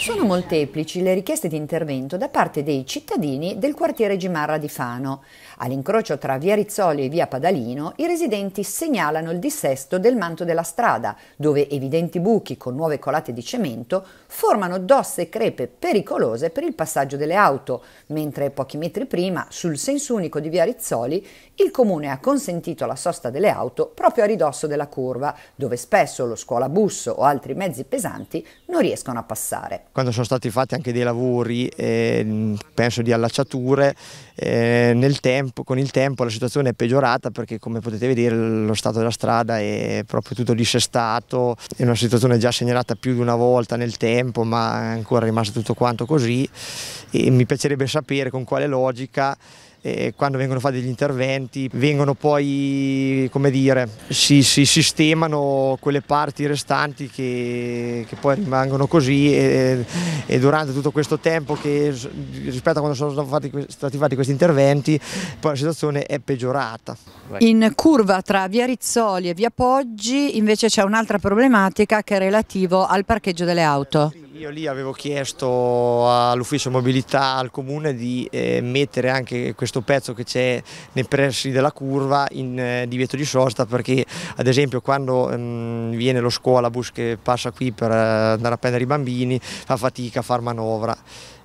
Sono molteplici le richieste di intervento da parte dei cittadini del quartiere Gimarra di Fano. All'incrocio tra via Rizzoli e via Padalino, i residenti segnalano il dissesto del manto della strada, dove evidenti buchi con nuove colate di cemento formano dosse e crepe pericolose per il passaggio delle auto, mentre pochi metri prima, sul senso unico di via Rizzoli, il comune ha consentito la sosta delle auto proprio a ridosso della curva, dove spesso lo scuolabus o altri mezzi pesanti non riescono a passare quando sono stati fatti anche dei lavori, eh, penso di allacciature, eh, tempo, con il tempo la situazione è peggiorata perché come potete vedere lo stato della strada è proprio tutto dissestato, è una situazione già segnalata più di una volta nel tempo ma è ancora rimasto tutto quanto così e mi piacerebbe sapere con quale logica eh, quando vengono fatti degli interventi, vengono poi, come dire, si, si sistemano quelle parti restanti che, che poi rimangono così e, e, durante tutto questo tempo che rispetto a quando sono fatti, stati fatti questi interventi, poi la situazione è peggiorata. In curva tra via Rizzoli e via Poggi invece c'è un'altra problematica che è relativa al parcheggio delle auto. Io lì avevo chiesto all'ufficio mobilità, al comune, di eh, mettere anche questo pezzo che c'è nei pressi della curva in eh, divieto di sosta perché ad esempio quando mh, mm, viene lo scuolabus che passa qui per eh, andare a prendere i bambini fa fatica a far manovra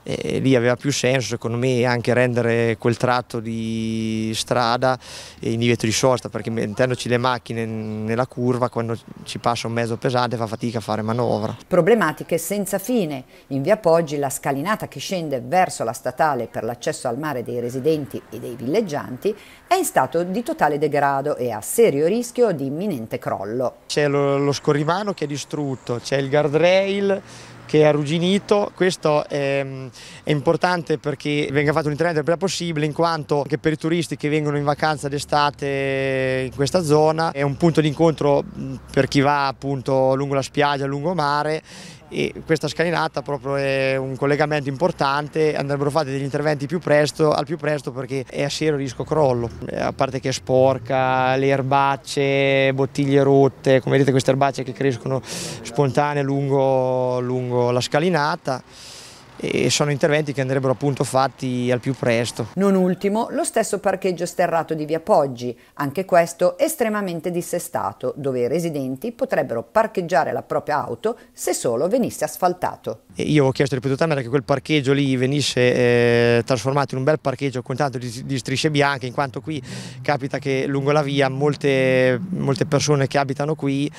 e eh, lì aveva più senso secondo me anche rendere quel tratto di strada in divieto di sosta perché mettendoci le macchine nella curva quando ci passa un mezzo pesante fa fatica a fare manovra. Problematiche senza fine. In via Poggi la scalinata che scende verso la statale per l'accesso al mare dei residenti e dei villeggianti è in stato di totale degrado e a serio rischio di imminente crollo. C'è lo, lo scorrimano che è distrutto, c'è il guardrail che è arrugginito, questo è, mm, è importante perché venga fatto un intervento il prima possibile in quanto anche per i turisti che vengono in vacanza d'estate in questa zona è un punto di incontro mm, per chi va appunto lungo la spiaggia, lungo mare e questa scalinata proprio è un collegamento importante, andrebbero fatti degli interventi più presto, al più presto perché è a serio rischio crollo, eh, a parte che è sporca, le erbacce, bottiglie rotte, come vedete queste erbacce che crescono spontanee lungo, lungo la scalinata e sono interventi che andrebbero appunto fatti al più presto. Non ultimo lo stesso parcheggio sterrato di Via Poggi, anche questo estremamente dissestato, dove i residenti potrebbero parcheggiare la propria auto se solo venisse asfaltato. Io ho chiesto ripetutamente che quel parcheggio lì venisse eh, trasformato in un bel parcheggio con tanto di, di, strisce bianche, in quanto qui capita che lungo la via molte, molte persone che abitano qui,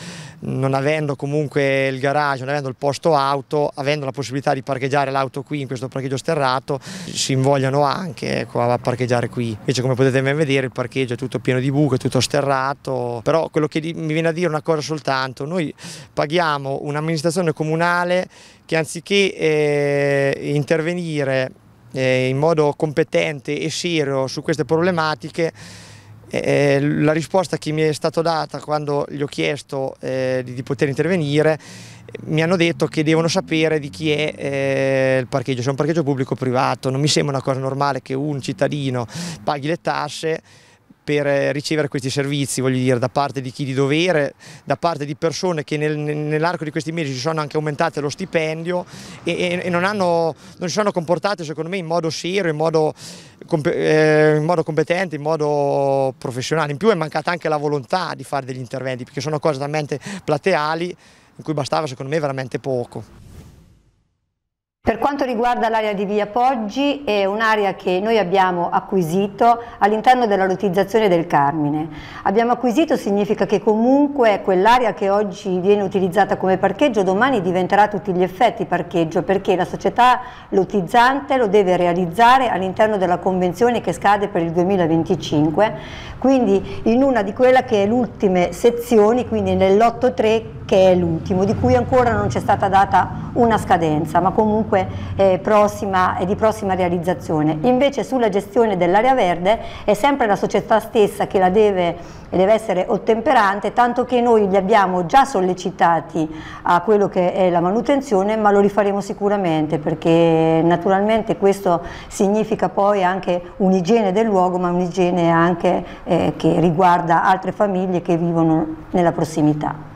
non avendo comunque il garage, non avendo il posto auto, avendo la possibilità di parcheggiare l'auto parcheggio qui, in questo parcheggio sterrato, si invogliano anche ecco, a parcheggiare qui. Invece come potete ben vedere il parcheggio è tutto pieno di buche, tutto sterrato, però quello che mi viene a dire una cosa soltanto, noi paghiamo un'amministrazione comunale che anziché eh, intervenire eh, in modo competente e serio su queste problematiche eh, eh, la risposta che mi è stata data quando gli ho chiesto eh, di, di, poter intervenire mi hanno detto che devono sapere di chi è eh, il parcheggio, se è un parcheggio pubblico o privato, non mi sembra una cosa normale che un cittadino paghi le tasse per eh, ricevere questi servizi, voglio dire, da parte di chi di dovere, da parte di persone che nel, nell'arco di questi mesi si sono anche aumentate lo stipendio e, e non, hanno, non, si sono comportate secondo me in modo serio, in modo, eh, in modo competente, in modo professionale. In più è mancata anche la volontà di fare degli interventi perché sono cose talmente plateali in cui bastava secondo me veramente poco. Per quanto riguarda l'area di Via Poggi è un'area che noi abbiamo acquisito all'interno della lottizzazione del Carmine. Abbiamo acquisito significa che comunque quell'area che oggi viene utilizzata come parcheggio domani diventerà a tutti gli effetti parcheggio perché la società lottizzante lo deve realizzare all'interno della convenzione che scade per il 2025, quindi in una di quelle che è le ultime sezioni, quindi nell'8.3 che è l'ultimo, di cui ancora non c'è stata data una scadenza, ma comunque è, eh, prossima, è di prossima realizzazione. Invece sulla gestione dell'area verde è sempre la società stessa che la deve, e deve essere ottemperante, tanto che noi li abbiamo già sollecitati a quello che è la manutenzione, ma lo rifaremo sicuramente, perché naturalmente questo significa poi anche un'igiene del luogo, ma un'igiene anche eh, che riguarda altre famiglie che vivono nella prossimità.